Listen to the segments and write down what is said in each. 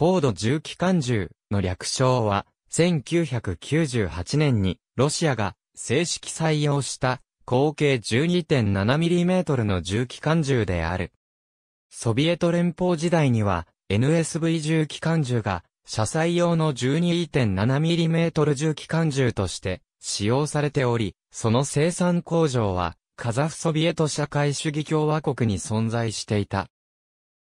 高度重機関銃の略称は、1998年にロシアが正式採用した口径 12.7mm の重機関銃である。ソビエト連邦時代には NSV 重機関銃が車載用の 12.7mm 重機関銃として使用されており、その生産工場はカザフソビエト社会主義共和国に存在していた。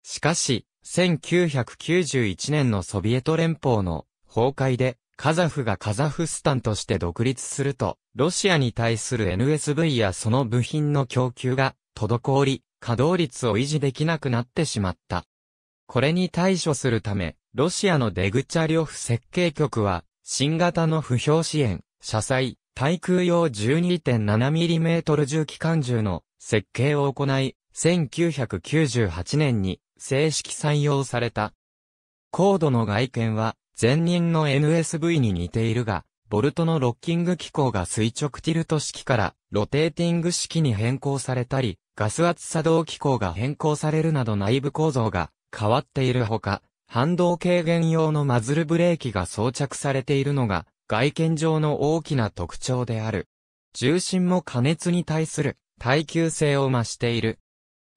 しかし、1991年のソビエト連邦の崩壊で、カザフがカザフスタンとして独立すると、ロシアに対する NSV やその部品の供給が滞り、稼働率を維持できなくなってしまった。これに対処するため、ロシアのデグチャリョフ設計局は、新型の不評支援、車載、対空用 12.7mm 重機関銃の設計を行い、1998年に正式採用された。コードの外見は、前任の NSV に似ているが、ボルトのロッキング機構が垂直ティルト式からロテーティング式に変更されたり、ガス圧作動機構が変更されるなど内部構造が変わっているほか、反動軽減用のマズルブレーキが装着されているのが外見上の大きな特徴である。重心も加熱に対する耐久性を増している。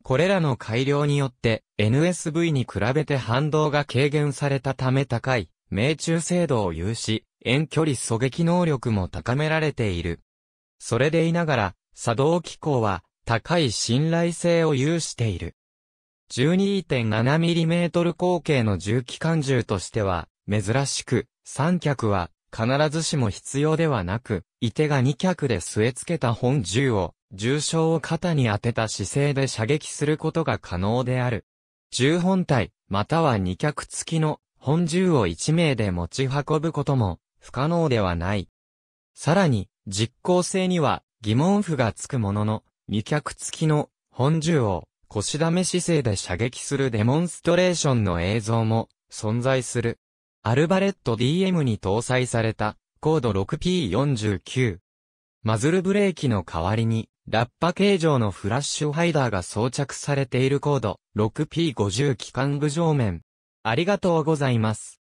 これらの改良によって NSV に比べて反動が軽減されたため高い命中精度を有し、遠距離狙撃能力も高められている。それでいながら、作動機構は高い信頼性を有している。12.7mm 口径の重機関銃としては、珍しく、三脚は必ずしも必要ではなく、い手が二脚で据え付けた本銃を、重傷を肩に当てた姿勢で射撃することが可能である。銃本体、または二脚付きの本銃を一名で持ち運ぶことも不可能ではない。さらに、実効性には疑問符がつくものの、二脚付きの本銃を腰だめ姿勢で射撃するデモンストレーションの映像も存在する。アルバレット DM に搭載された、コード 6P49。マズルブレーキの代わりに、ラッパ形状のフラッシュハイダーが装着されているコード 6P50 機関部上面。ありがとうございます。